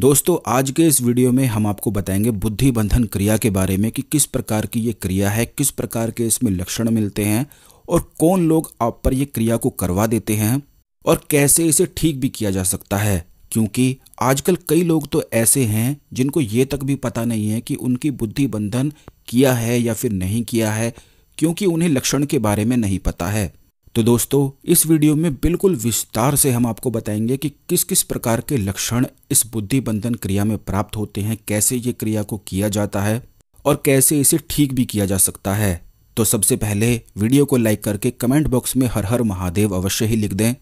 दोस्तों आज के इस वीडियो में हम आपको बताएंगे बुद्धि बंधन क्रिया के बारे में कि किस प्रकार की ये क्रिया है किस प्रकार के इसमें लक्षण मिलते हैं और कौन लोग आप पर ये क्रिया को करवा देते हैं और कैसे इसे ठीक भी किया जा सकता है क्योंकि आजकल कई लोग तो ऐसे हैं जिनको ये तक भी पता नहीं है कि उनकी बुद्धि बंधन किया है या फिर नहीं किया है क्योंकि उन्हें लक्षण के बारे में नहीं पता है तो दोस्तों इस वीडियो में बिल्कुल विस्तार से हम आपको बताएंगे कि किस किस प्रकार के लक्षण इस बुद्धि बंधन क्रिया में प्राप्त होते हैं कैसे ये क्रिया को किया जाता है और कैसे इसे ठीक भी किया जा सकता है तो सबसे पहले वीडियो को लाइक करके कमेंट बॉक्स में हर हर महादेव अवश्य ही लिख दें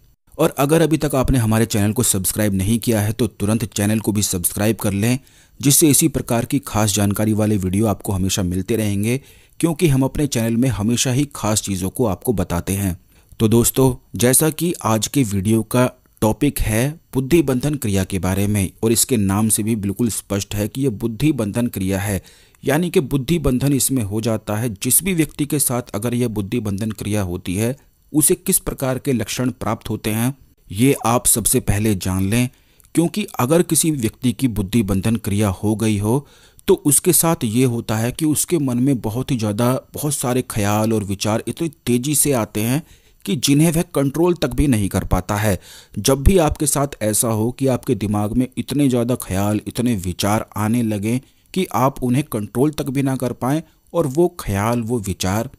और अगर अभी तक आपने हमारे चैनल को सब्सक्राइब नहीं किया है तो तुरंत चैनल को भी सब्सक्राइब कर लें जिससे इसी प्रकार की खास जानकारी वाले वीडियो आपको हमेशा मिलते रहेंगे क्योंकि हम अपने चैनल में हमेशा ही खास चीज़ों को आपको बताते हैं तो दोस्तों जैसा कि आज के वीडियो का टॉपिक है बुद्धि बंधन क्रिया के बारे में और इसके नाम से भी बिल्कुल स्पष्ट है कि यह बुद्धि बंधन क्रिया है यानी कि बुद्धि बंधन इसमें हो जाता है जिस भी व्यक्ति के साथ अगर यह बुद्धि बंधन क्रिया होती है उसे किस प्रकार के लक्षण प्राप्त होते हैं ये आप सबसे पहले जान लें क्योंकि अगर किसी व्यक्ति की बुद्धि बंधन क्रिया हो गई हो तो उसके साथ ये होता है कि उसके मन में बहुत ही ज़्यादा बहुत सारे ख्याल और विचार इतनी तेज़ी से आते हैं कि जिन्हें वह कंट्रोल तक भी नहीं कर पाता है जब भी आपके साथ ऐसा हो कि आपके दिमाग में इतने ज़्यादा ख्याल इतने विचार आने लगें कि आप उन्हें कंट्रोल तक भी ना कर पाएँ और वो ख्याल वो विचार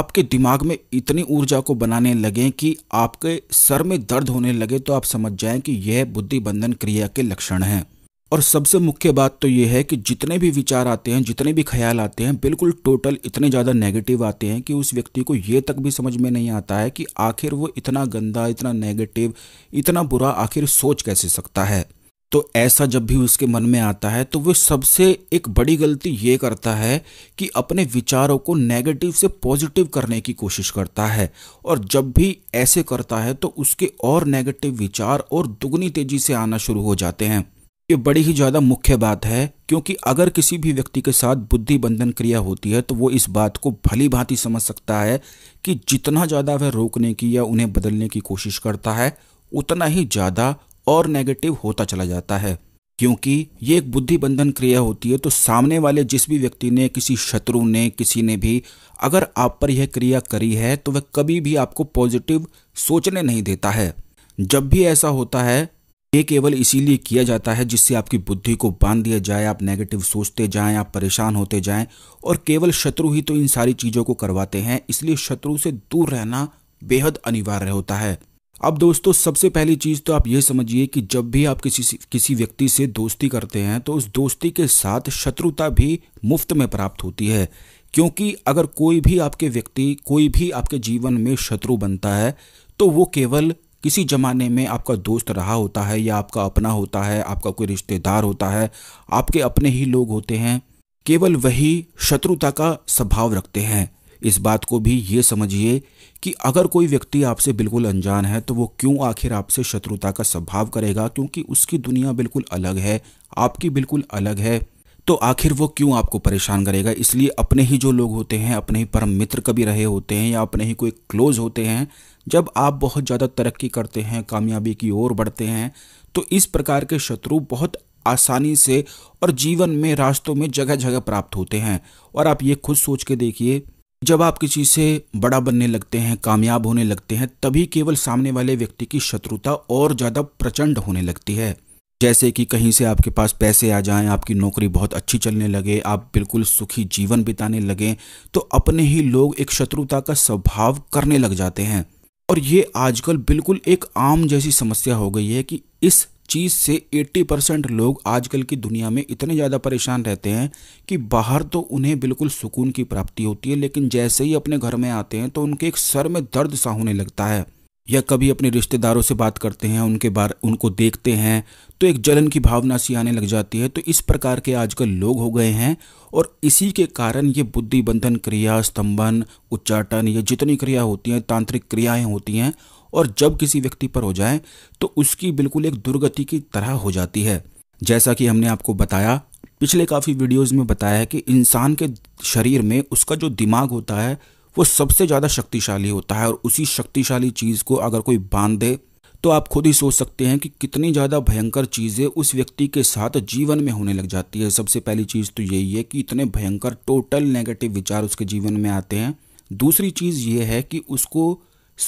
आपके दिमाग में इतनी ऊर्जा को बनाने लगें कि आपके सर में दर्द होने लगे तो आप समझ जाएं कि यह बुद्धि बंधन क्रिया के लक्षण हैं और सबसे मुख्य बात तो ये है कि जितने भी विचार आते हैं जितने भी ख्याल आते हैं बिल्कुल टोटल इतने ज़्यादा नेगेटिव आते हैं कि उस व्यक्ति को ये तक भी समझ में नहीं आता है कि आखिर वो इतना गंदा इतना नेगेटिव इतना बुरा आखिर सोच कैसे सकता है तो ऐसा जब भी उसके मन में आता है तो वो सबसे एक बड़ी गलती ये करता है कि अपने विचारों को नेगेटिव से पॉजिटिव करने की कोशिश करता है और जब भी ऐसे करता है तो उसके और नेगेटिव विचार और दुगनी तेजी से आना शुरू हो जाते हैं ये बड़ी ही ज़्यादा मुख्य बात है क्योंकि अगर किसी भी व्यक्ति के साथ बुद्धि बंधन क्रिया होती है तो वो इस बात को भली भांति समझ सकता है कि जितना ज़्यादा वह रोकने की या उन्हें बदलने की कोशिश करता है उतना ही ज़्यादा और नेगेटिव होता चला जाता है क्योंकि ये एक बुद्धि बंधन क्रिया होती है तो सामने वाले जिस भी व्यक्ति ने किसी शत्रु ने किसी ने भी अगर आप पर यह क्रिया करी है तो वह कभी भी आपको पॉजिटिव सोचने नहीं देता है जब भी ऐसा होता है ये केवल इसीलिए किया जाता है जिससे आपकी बुद्धि को बांध दिया जाए आप नेगेटिव सोचते जाएं आप परेशान होते जाएं और केवल शत्रु ही तो इन सारी चीज़ों को करवाते हैं इसलिए शत्रु से दूर रहना बेहद अनिवार्य होता है अब दोस्तों सबसे पहली चीज़ तो आप ये समझिए कि जब भी आप किसी किसी व्यक्ति से दोस्ती करते हैं तो उस दोस्ती के साथ शत्रुता भी मुफ्त में प्राप्त होती है क्योंकि अगर कोई भी आपके व्यक्ति कोई भी आपके जीवन में शत्रु बनता है तो वो केवल किसी ज़माने में आपका दोस्त रहा होता है या आपका अपना होता है आपका कोई रिश्तेदार होता है आपके अपने ही लोग होते हैं केवल वही शत्रुता का स्वभाव रखते हैं इस बात को भी ये समझिए कि अगर कोई व्यक्ति आपसे बिल्कुल अनजान है तो वो क्यों आखिर आपसे शत्रुता का स्वभाव करेगा क्योंकि उसकी दुनिया बिल्कुल अलग है आपकी बिल्कुल अलग है तो आखिर वो क्यों आपको परेशान करेगा इसलिए अपने ही जो लोग होते हैं अपने ही परम मित्र कभी रहे होते हैं या अपने ही कोई क्लोज होते हैं जब आप बहुत ज़्यादा तरक्की करते हैं कामयाबी की ओर बढ़ते हैं तो इस प्रकार के शत्रु बहुत आसानी से और जीवन में रास्तों में जगह जगह प्राप्त होते हैं और आप ये खुद सोच के देखिए जब आप किसी से बड़ा बनने लगते हैं कामयाब होने लगते हैं तभी केवल सामने वाले व्यक्ति की शत्रुता और ज़्यादा प्रचंड होने लगती है जैसे कि कहीं से आपके पास पैसे आ जाएं आपकी नौकरी बहुत अच्छी चलने लगे आप बिल्कुल सुखी जीवन बिताने लगे तो अपने ही लोग एक शत्रुता का स्वभाव करने लग जाते हैं और ये आजकल बिल्कुल एक आम जैसी समस्या हो गई है कि इस चीज़ से 80 परसेंट लोग आजकल की दुनिया में इतने ज़्यादा परेशान रहते हैं कि बाहर तो उन्हें बिल्कुल सुकून की प्राप्ति होती है लेकिन जैसे ही अपने घर में आते हैं तो उनके एक सर में दर्द सा होने लगता है या कभी अपने रिश्तेदारों से बात करते हैं उनके बार उनको देखते हैं तो एक जलन की भावना सी आने लग जाती है तो इस प्रकार के आजकल लोग हो गए हैं और इसी के कारण ये बुद्धि बंधन क्रिया स्तंभन उच्चाटन ये जितनी क्रिया होती हैं तांत्रिक क्रियाएं होती हैं और जब किसी व्यक्ति पर हो जाए तो उसकी बिल्कुल एक दुर्गति की तरह हो जाती है जैसा कि हमने आपको बताया पिछले काफ़ी वीडियोज़ में बताया है कि इंसान के शरीर में उसका जो दिमाग होता है वो सबसे ज़्यादा शक्तिशाली होता है और उसी शक्तिशाली चीज़ को अगर कोई बांध दे तो आप खुद ही सोच सकते हैं कि कितनी ज़्यादा भयंकर चीज़ें उस व्यक्ति के साथ जीवन में होने लग जाती है सबसे पहली चीज़ तो यही है कि इतने भयंकर टोटल नेगेटिव विचार उसके जीवन में आते हैं दूसरी चीज़ ये है कि उसको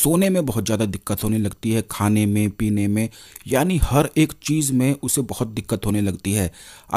सोने में बहुत ज़्यादा दिक्कत होने लगती है खाने में पीने में यानी हर एक चीज़ में उसे बहुत दिक्कत होने लगती है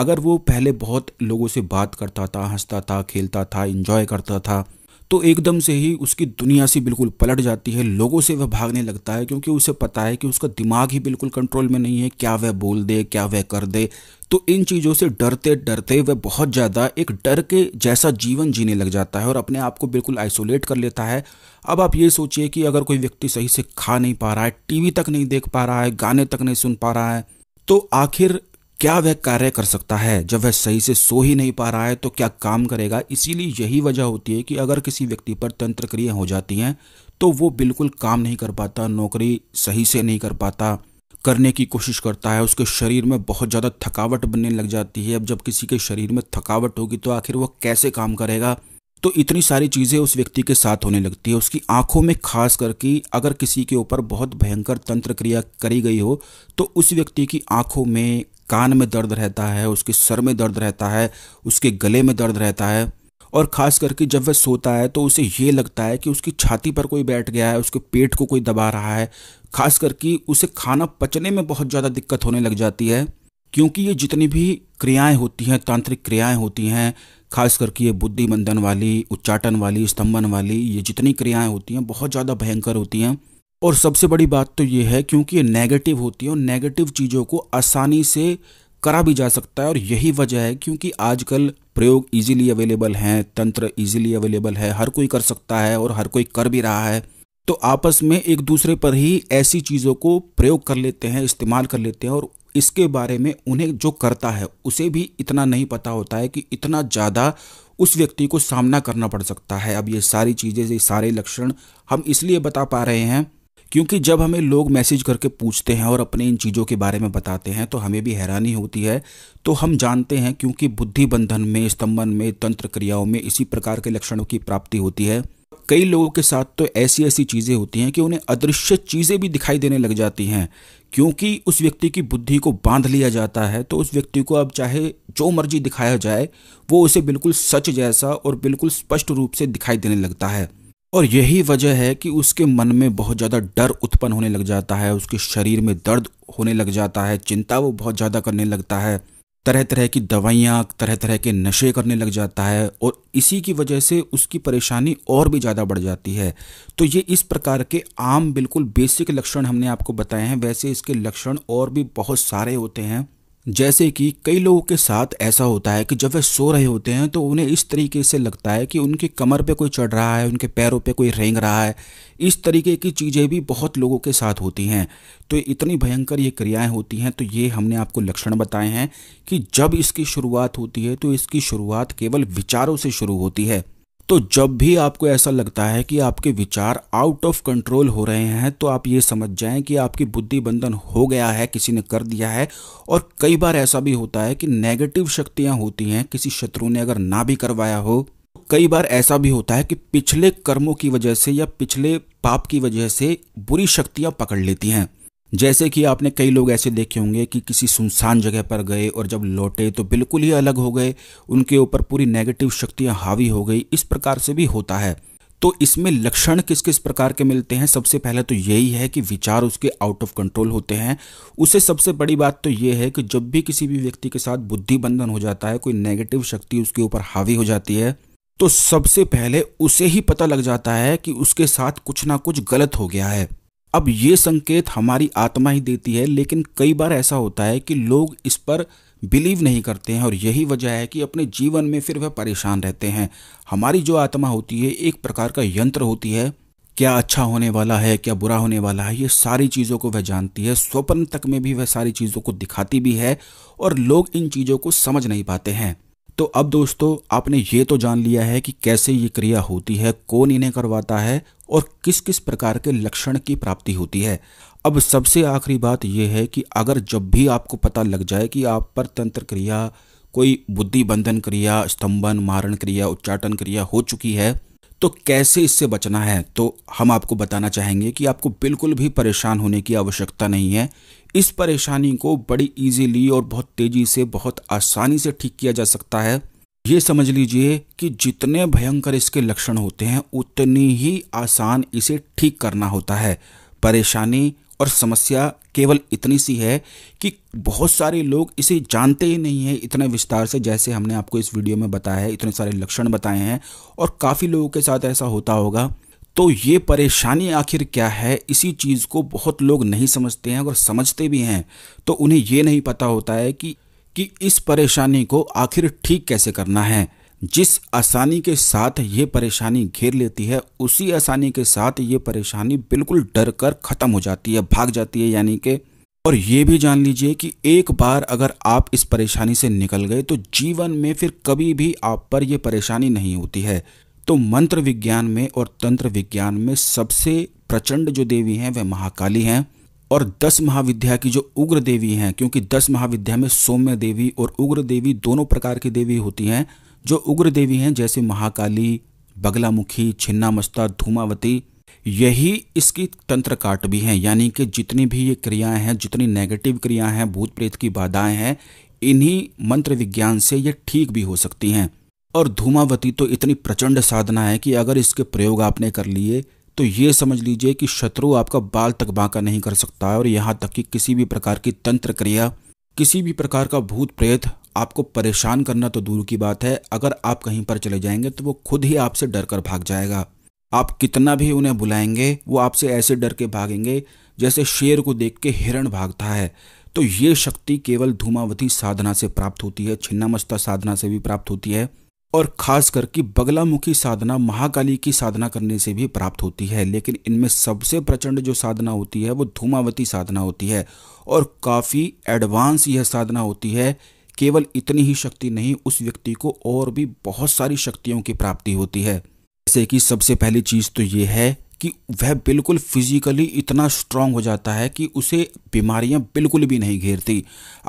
अगर वो पहले बहुत लोगों से बात करता था हंसता था खेलता था इंजॉय करता था तो एकदम से ही उसकी दुनिया सी बिल्कुल पलट जाती है लोगों से वह भागने लगता है क्योंकि उसे पता है कि उसका दिमाग ही बिल्कुल कंट्रोल में नहीं है क्या वह बोल दे क्या वह कर दे तो इन चीज़ों से डरते डरते वह बहुत ज़्यादा एक डर के जैसा जीवन जीने लग जाता है और अपने आप को बिल्कुल आइसोलेट कर लेता है अब आप ये सोचिए कि अगर कोई व्यक्ति सही से खा नहीं पा रहा है टीवी तक नहीं देख पा रहा है गाने तक नहीं सुन पा रहा है तो आखिर क्या वह कार्य कर सकता है जब वह सही से सो ही नहीं पा रहा है तो क्या काम करेगा इसीलिए यही वजह होती है कि अगर किसी व्यक्ति पर तंत्र क्रिया हो जाती हैं तो वो बिल्कुल काम नहीं कर पाता नौकरी सही से नहीं कर पाता करने की कोशिश करता है उसके शरीर में बहुत ज़्यादा थकावट बनने लग जाती है अब जब किसी के शरीर में थकावट होगी तो आखिर वह कैसे काम करेगा तो इतनी सारी चीज़ें उस व्यक्ति के साथ होने लगती है उसकी आंखों में खास करके अगर किसी के ऊपर बहुत भयंकर तंत्र क्रिया करी गई हो तो उस व्यक्ति की आंखों में कान में दर्द रहता है उसके सर में दर्द रहता है उसके गले में दर्द रहता है और ख़ास करके जब वह सोता है तो उसे ये लगता है कि उसकी छाती पर कोई बैठ गया है उसके पेट को कोई दबा रहा है खास करके उसे खाना पचने में बहुत ज़्यादा दिक्कत होने लग जाती है क्योंकि ये जितनी भी क्रियाएं होती हैं तांत्रिक क्रियाएं होती हैं खास करके ये बुद्धि बंधन वाली उच्चाटन वाली स्तंभन वाली ये जितनी क्रियाएं होती हैं बहुत ज़्यादा भयंकर होती हैं और सबसे बड़ी बात तो ये है क्योंकि ये नेगेटिव होती है और नेगेटिव चीज़ों को आसानी से करा भी जा सकता है और यही वजह है क्योंकि आजकल प्रयोग इजीली अवेलेबल हैं तंत्र इजीली अवेलेबल है हर कोई कर सकता है और हर कोई कर भी रहा है तो आपस में एक दूसरे पर ही ऐसी चीज़ों को प्रयोग कर लेते हैं इस्तेमाल कर लेते हैं और इसके बारे में उन्हें जो करता है उसे भी इतना नहीं पता होता है कि इतना ज़्यादा उस व्यक्ति को सामना करना पड़ सकता है अब ये सारी चीज़ें ये सारे लक्षण हम इसलिए बता पा रहे हैं क्योंकि जब हमें लोग मैसेज करके पूछते हैं और अपने इन चीज़ों के बारे में बताते हैं तो हमें भी हैरानी होती है तो हम जानते हैं क्योंकि बुद्धि बंधन में स्तंभन में तंत्र क्रियाओं में इसी प्रकार के लक्षणों की प्राप्ति होती है कई लोगों के साथ तो ऐसी ऐसी चीज़ें होती हैं कि उन्हें अदृश्य चीज़ें भी दिखाई देने लग जाती हैं क्योंकि उस व्यक्ति की बुद्धि को बांध लिया जाता है तो उस व्यक्ति को अब चाहे जो मर्जी दिखाया जाए वो उसे बिल्कुल सच जैसा और बिल्कुल स्पष्ट रूप से दिखाई देने लगता है और यही वजह है कि उसके मन में बहुत ज़्यादा डर उत्पन्न होने लग जाता है उसके शरीर में दर्द होने लग जाता है चिंता वो बहुत ज़्यादा करने लगता है तरह तरह की दवाइयाँ तरह तरह के नशे करने लग जाता है और इसी की वजह से उसकी परेशानी और भी ज़्यादा बढ़ जाती है तो ये इस प्रकार के आम बिल्कुल बेसिक लक्षण हमने आपको बताए हैं वैसे इसके लक्षण और भी बहुत सारे होते हैं जैसे कि कई लोगों के साथ ऐसा होता है कि जब वे सो रहे होते हैं तो उन्हें इस तरीके से लगता है कि उनके कमर पे कोई चढ़ रहा है उनके पैरों पे कोई रेंग रहा है इस तरीके की चीज़ें भी बहुत लोगों के साथ होती हैं तो इतनी भयंकर ये क्रियाएं होती हैं तो ये हमने आपको लक्षण बताए हैं कि जब इसकी शुरुआत होती है तो इसकी शुरुआत केवल विचारों से शुरू होती है तो जब भी आपको ऐसा लगता है कि आपके विचार आउट ऑफ कंट्रोल हो रहे हैं तो आप ये समझ जाएं कि आपकी बुद्धि बंधन हो गया है किसी ने कर दिया है और कई बार ऐसा भी होता है कि नेगेटिव शक्तियां होती हैं किसी शत्रु ने अगर ना भी करवाया हो तो कई बार ऐसा भी होता है कि पिछले कर्मों की वजह से या पिछले पाप की वजह से बुरी शक्तियां पकड़ लेती हैं जैसे कि आपने कई लोग ऐसे देखे होंगे कि किसी सुनसान जगह पर गए और जब लौटे तो बिल्कुल ही अलग हो गए उनके ऊपर पूरी नेगेटिव शक्तियां हावी हो गई इस प्रकार से भी होता है तो इसमें लक्षण किस किस प्रकार के मिलते हैं सबसे पहले तो यही है कि विचार उसके आउट ऑफ कंट्रोल होते हैं उसे सबसे बड़ी बात तो ये है कि जब भी किसी भी व्यक्ति के साथ बुद्धि बंधन हो जाता है कोई नेगेटिव शक्ति उसके ऊपर हावी हो जाती है तो सबसे पहले उसे ही पता लग जाता है कि उसके साथ कुछ ना कुछ गलत हो गया है अब ये संकेत हमारी आत्मा ही देती है लेकिन कई बार ऐसा होता है कि लोग इस पर बिलीव नहीं करते हैं और यही वजह है कि अपने जीवन में फिर वह परेशान रहते हैं हमारी जो आत्मा होती है एक प्रकार का यंत्र होती है क्या अच्छा होने वाला है क्या बुरा होने वाला है ये सारी चीज़ों को वह जानती है स्वप्न तक में भी वह सारी चीज़ों को दिखाती भी है और लोग इन चीज़ों को समझ नहीं पाते हैं तो अब दोस्तों आपने ये तो जान लिया है कि कैसे ये क्रिया होती है कौन इन्हें करवाता है और किस किस प्रकार के लक्षण की प्राप्ति होती है अब सबसे आखिरी बात यह है कि अगर जब भी आपको पता लग जाए कि आप पर तंत्र क्रिया कोई बुद्धि बंधन क्रिया स्तंभन मारण क्रिया उच्चाटन क्रिया हो चुकी है तो कैसे इससे बचना है तो हम आपको बताना चाहेंगे कि आपको बिल्कुल भी परेशान होने की आवश्यकता नहीं है इस परेशानी को बड़ी इजीली और बहुत तेजी से बहुत आसानी से ठीक किया जा सकता है ये समझ लीजिए कि जितने भयंकर इसके लक्षण होते हैं उतनी ही आसान इसे ठीक करना होता है परेशानी और समस्या केवल इतनी सी है कि बहुत सारे लोग इसे जानते ही नहीं हैं इतने विस्तार से जैसे हमने आपको इस वीडियो में बताया है इतने सारे लक्षण बताए हैं और काफ़ी लोगों के साथ ऐसा होता होगा तो ये परेशानी आखिर क्या है इसी चीज़ को बहुत लोग नहीं समझते हैं और समझते भी हैं तो उन्हें ये नहीं पता होता है कि कि इस परेशानी को आखिर ठीक कैसे करना है जिस आसानी के साथ ये परेशानी घेर लेती है उसी आसानी के साथ ये परेशानी बिल्कुल डर कर ख़त्म हो जाती है भाग जाती है यानी कि और ये भी जान लीजिए कि एक बार अगर आप इस परेशानी से निकल गए तो जीवन में फिर कभी भी आप पर यह परेशानी नहीं होती है तो मंत्र विज्ञान में और तंत्र विज्ञान में सबसे प्रचंड जो देवी हैं वह महाकाली हैं और दस महाविद्या की जो उग्र देवी हैं क्योंकि दस महाविद्या में सौम्य देवी और उग्र देवी दोनों प्रकार की देवी होती हैं जो उग्र देवी हैं जैसे महाकाली बगलामुखी छिन्नामस्ता धूमावती यही इसकी तंत्र काट भी हैं यानी कि जितनी भी ये क्रियाएं हैं जितनी नेगेटिव क्रियाएं हैं भूत प्रेत की बाधाएं हैं इन्हीं मंत्र विज्ञान से ये ठीक भी हो सकती हैं और धूमावती तो इतनी प्रचंड साधना है कि अगर इसके प्रयोग आपने कर लिए तो ये समझ लीजिए कि शत्रु आपका बाल तक बांका नहीं कर सकता है और यहाँ तक कि किसी भी प्रकार की तंत्र क्रिया किसी भी प्रकार का भूत प्रेत आपको परेशान करना तो दूर की बात है अगर आप कहीं पर चले जाएंगे तो वो खुद ही आपसे डर कर भाग जाएगा आप कितना भी उन्हें बुलाएंगे वो आपसे ऐसे डर के भागेंगे जैसे शेर को देख के हिरण भागता है तो ये शक्ति केवल धूमावती साधना से प्राप्त होती है छिन्नामस्ता साधना से भी प्राप्त होती है और खास करके बगलामुखी साधना महाकाली की साधना करने से भी प्राप्त होती है लेकिन इनमें सबसे प्रचंड जो साधना होती है वो धूमावती साधना होती है और काफ़ी एडवांस यह साधना होती है केवल इतनी ही शक्ति नहीं उस व्यक्ति को और भी बहुत सारी शक्तियों की प्राप्ति होती है जैसे कि सबसे पहली चीज़ तो ये है कि वह बिल्कुल फिजिकली इतना स्ट्रांग हो जाता है कि उसे बीमारियां बिल्कुल भी नहीं घेरती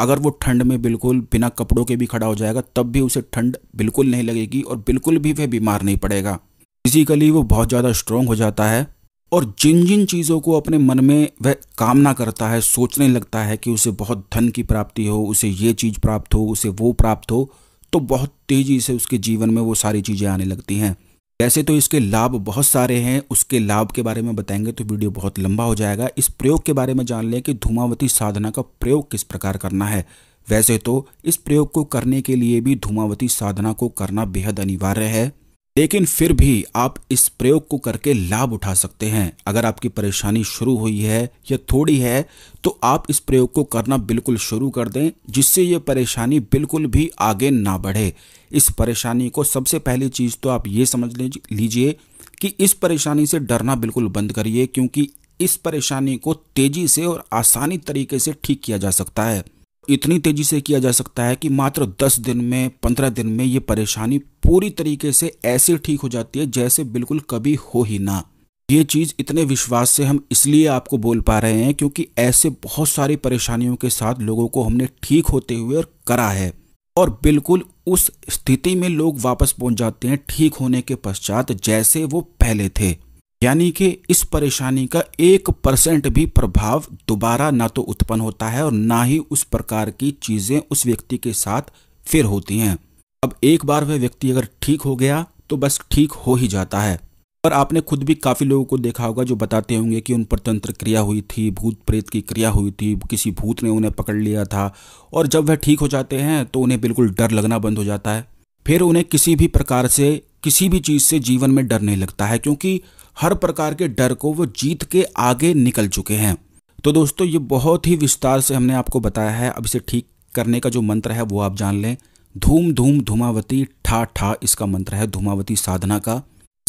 अगर वो ठंड में बिल्कुल बिना कपड़ों के भी खड़ा हो जाएगा तब भी उसे ठंड बिल्कुल नहीं लगेगी और बिल्कुल भी वह बीमार नहीं पड़ेगा फिजिकली वो बहुत ज़्यादा स्ट्रांग हो जाता है और जिन जिन चीज़ों को अपने मन में वह कामना करता है सोचने लगता है कि उसे बहुत धन की प्राप्ति हो उसे ये चीज़ प्राप्त हो उसे वो प्राप्त हो तो बहुत तेज़ी से उसके जीवन में वो सारी चीज़ें आने लगती हैं वैसे तो इसके लाभ बहुत सारे हैं उसके लाभ के बारे में बताएंगे तो वीडियो बहुत लंबा हो जाएगा इस प्रयोग के बारे में जान लें कि धूमावती साधना का प्रयोग किस प्रकार करना है वैसे तो इस प्रयोग को करने के लिए भी धूमावती साधना को करना बेहद अनिवार्य है लेकिन फिर भी आप इस प्रयोग को करके लाभ उठा सकते हैं अगर आपकी परेशानी शुरू हुई है या थोड़ी है तो आप इस प्रयोग को करना बिल्कुल शुरू कर दें जिससे ये परेशानी बिल्कुल भी आगे ना बढ़े इस परेशानी को सबसे पहली चीज़ तो आप ये समझ लीजिए कि इस परेशानी से डरना बिल्कुल बंद करिए क्योंकि इस परेशानी को तेजी से और आसानी तरीके से ठीक किया जा सकता है इतनी तेजी से किया जा सकता है कि मात्र 10 दिन में 15 दिन में ये परेशानी पूरी तरीके से ऐसे ठीक हो जाती है जैसे बिल्कुल कभी हो ही ना ये चीज़ इतने विश्वास से हम इसलिए आपको बोल पा रहे हैं क्योंकि ऐसे बहुत सारी परेशानियों के साथ लोगों को हमने ठीक होते हुए और करा है और बिल्कुल उस स्थिति में लोग वापस पहुंच जाते हैं ठीक होने के पश्चात जैसे वो पहले थे यानी कि इस परेशानी का एक परसेंट भी प्रभाव दोबारा ना तो उत्पन्न होता है और ना ही उस प्रकार की चीज़ें उस व्यक्ति के साथ फिर होती हैं अब एक बार वह व्यक्ति अगर ठीक हो गया तो बस ठीक हो ही जाता है पर आपने खुद भी काफ़ी लोगों को देखा होगा जो बताते होंगे कि उन पर तंत्र क्रिया हुई थी भूत प्रेत की क्रिया हुई थी किसी भूत ने उन्हें पकड़ लिया था और जब वह ठीक हो जाते हैं तो उन्हें बिल्कुल डर लगना बंद हो जाता है फिर उन्हें किसी भी प्रकार से किसी भी चीज़ से जीवन में डर नहीं लगता है क्योंकि हर प्रकार के डर को वो जीत के आगे निकल चुके हैं तो दोस्तों ये बहुत ही विस्तार से हमने आपको बताया है अब इसे ठीक करने का जो मंत्र है वो आप जान लें धूम धूम धूमावती ठा ठा इसका मंत्र है धूमावती साधना का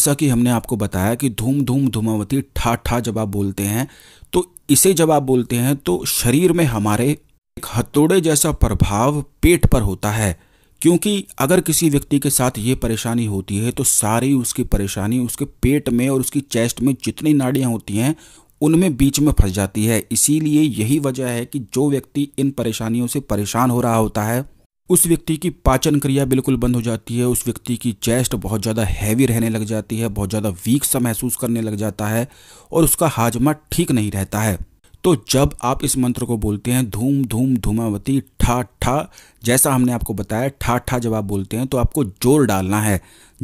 जैसा कि हमने आपको बताया कि धूम धूम धूमावती ठा ठा जब आप बोलते हैं तो इसे जब आप बोलते हैं तो शरीर में हमारे एक हथोड़े जैसा प्रभाव पेट पर होता है क्योंकि अगर किसी व्यक्ति के साथ ये परेशानी होती है तो सारी उसकी परेशानी उसके पेट में और उसकी चेस्ट में जितनी नाड़ियाँ होती हैं उनमें बीच में फंस जाती है इसीलिए यही वजह है कि जो व्यक्ति इन परेशानियों से परेशान हो रहा होता है उस व्यक्ति की पाचन क्रिया बिल्कुल बंद हो जाती है उस व्यक्ति की चेस्ट बहुत ज़्यादा हैवी रहने लग जाती है बहुत ज़्यादा वीक सा महसूस करने लग जाता है और उसका हाजमा ठीक नहीं रहता है तो जब आप इस मंत्र को बोलते हैं धूम धूम धूमावती ठा ठा जैसा हमने आपको बताया ठा ठा जब आप बोलते हैं तो आपको जोर डालना है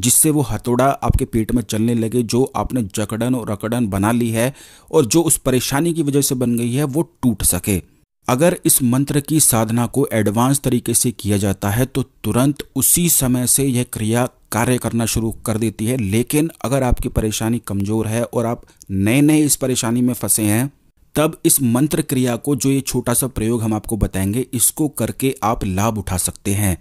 जिससे वो हथौड़ा आपके पेट में चलने लगे जो आपने जकड़न और अकड़न बना ली है और जो उस परेशानी की वजह से बन गई है वो टूट सके अगर इस मंत्र की साधना को एडवांस तरीके से किया जाता है तो तुरंत उसी समय से यह क्रिया कार्य करना शुरू कर देती है लेकिन अगर आपकी परेशानी कमज़ोर है और आप नए नए इस परेशानी में फंसे हैं तब इस मंत्र क्रिया को जो ये छोटा सा प्रयोग हम आपको बताएंगे इसको करके आप लाभ उठा सकते हैं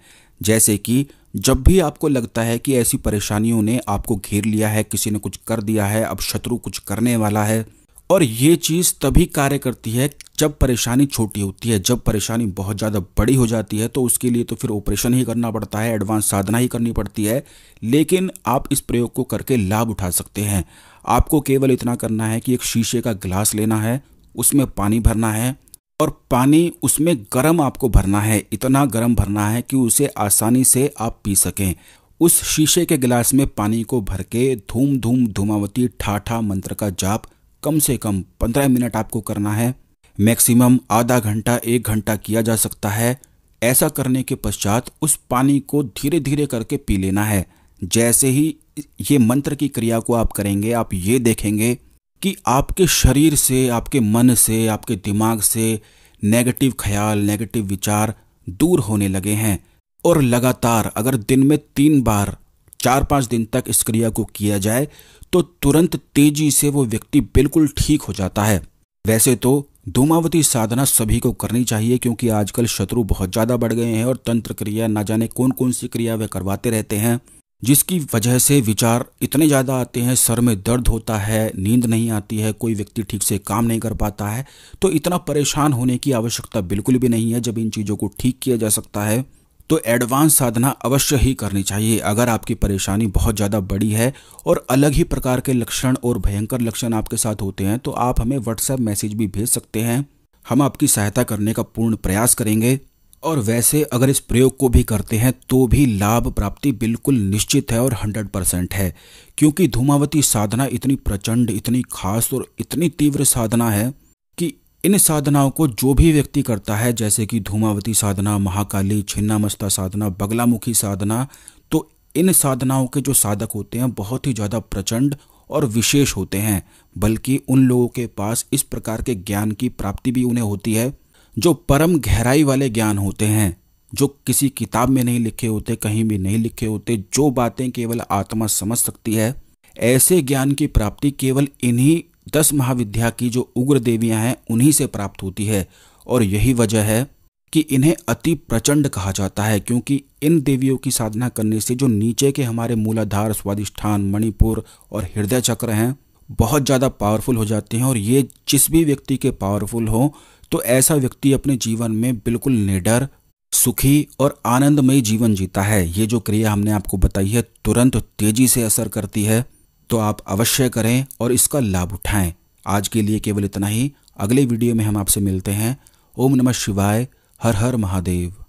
जैसे कि जब भी आपको लगता है कि ऐसी परेशानियों ने आपको घेर लिया है किसी ने कुछ कर दिया है अब शत्रु कुछ करने वाला है और ये चीज़ तभी कार्य करती है जब परेशानी छोटी होती है जब परेशानी बहुत ज़्यादा बड़ी हो जाती है तो उसके लिए तो फिर ऑपरेशन ही करना पड़ता है एडवांस साधना ही करनी पड़ती है लेकिन आप इस प्रयोग को करके लाभ उठा सकते हैं आपको केवल इतना करना है कि एक शीशे का ग्लास लेना है उसमें पानी भरना है और पानी उसमें गर्म आपको भरना है इतना गर्म भरना है कि उसे आसानी से आप पी सकें उस शीशे के गिलास में पानी को भर के धूम धूम धूमावती ठाठा मंत्र का जाप कम से कम पंद्रह मिनट आपको करना है मैक्सिमम आधा घंटा एक घंटा किया जा सकता है ऐसा करने के पश्चात उस पानी को धीरे धीरे करके पी लेना है जैसे ही ये मंत्र की क्रिया को आप करेंगे आप ये देखेंगे कि आपके शरीर से आपके मन से आपके दिमाग से नेगेटिव ख्याल नेगेटिव विचार दूर होने लगे हैं और लगातार अगर दिन में तीन बार चार पाँच दिन तक इस क्रिया को किया जाए तो तुरंत तेजी से वो व्यक्ति बिल्कुल ठीक हो जाता है वैसे तो धूमावती साधना सभी को करनी चाहिए क्योंकि आजकल शत्रु बहुत ज़्यादा बढ़ गए हैं और तंत्र क्रिया ना जाने कौन कौन सी क्रिया वे करवाते रहते हैं जिसकी वजह से विचार इतने ज़्यादा आते हैं सर में दर्द होता है नींद नहीं आती है कोई व्यक्ति ठीक से काम नहीं कर पाता है तो इतना परेशान होने की आवश्यकता बिल्कुल भी नहीं है जब इन चीज़ों को ठीक किया जा सकता है तो एडवांस साधना अवश्य ही करनी चाहिए अगर आपकी परेशानी बहुत ज़्यादा बड़ी है और अलग ही प्रकार के लक्षण और भयंकर लक्षण आपके साथ होते हैं तो आप हमें व्हाट्सएप मैसेज भी भेज सकते हैं हम आपकी सहायता करने का पूर्ण प्रयास करेंगे और वैसे अगर इस प्रयोग को भी करते हैं तो भी लाभ प्राप्ति बिल्कुल निश्चित है और 100 परसेंट है क्योंकि धूमावती साधना इतनी प्रचंड इतनी खास और इतनी तीव्र साधना है कि इन साधनाओं को जो भी व्यक्ति करता है जैसे कि धूमावती साधना महाकाली छिन्नामस्ता साधना बगलामुखी साधना तो इन साधनाओं के जो साधक होते हैं बहुत ही ज़्यादा प्रचंड और विशेष होते हैं बल्कि उन लोगों के पास इस प्रकार के ज्ञान की प्राप्ति भी उन्हें होती है जो परम गहराई वाले ज्ञान होते हैं जो किसी किताब में नहीं लिखे होते कहीं भी नहीं लिखे होते जो बातें केवल आत्मा समझ सकती है ऐसे ज्ञान की प्राप्ति केवल इन्हीं दस महाविद्या की जो उग्र देवियां हैं उन्हीं से प्राप्त होती है और यही वजह है कि इन्हें अति प्रचंड कहा जाता है क्योंकि इन देवियों की साधना करने से जो नीचे के हमारे मूलाधार स्वादिष्ठान मणिपुर और हृदय चक्र हैं बहुत ज़्यादा पावरफुल हो जाते हैं और ये जिस भी व्यक्ति के पावरफुल हो तो ऐसा व्यक्ति अपने जीवन में बिल्कुल निडर सुखी और आनंदमयी जीवन जीता है ये जो क्रिया हमने आपको बताई है तुरंत तेजी से असर करती है तो आप अवश्य करें और इसका लाभ उठाएं आज के लिए केवल इतना ही अगले वीडियो में हम आपसे मिलते हैं ओम नमः शिवाय हर हर महादेव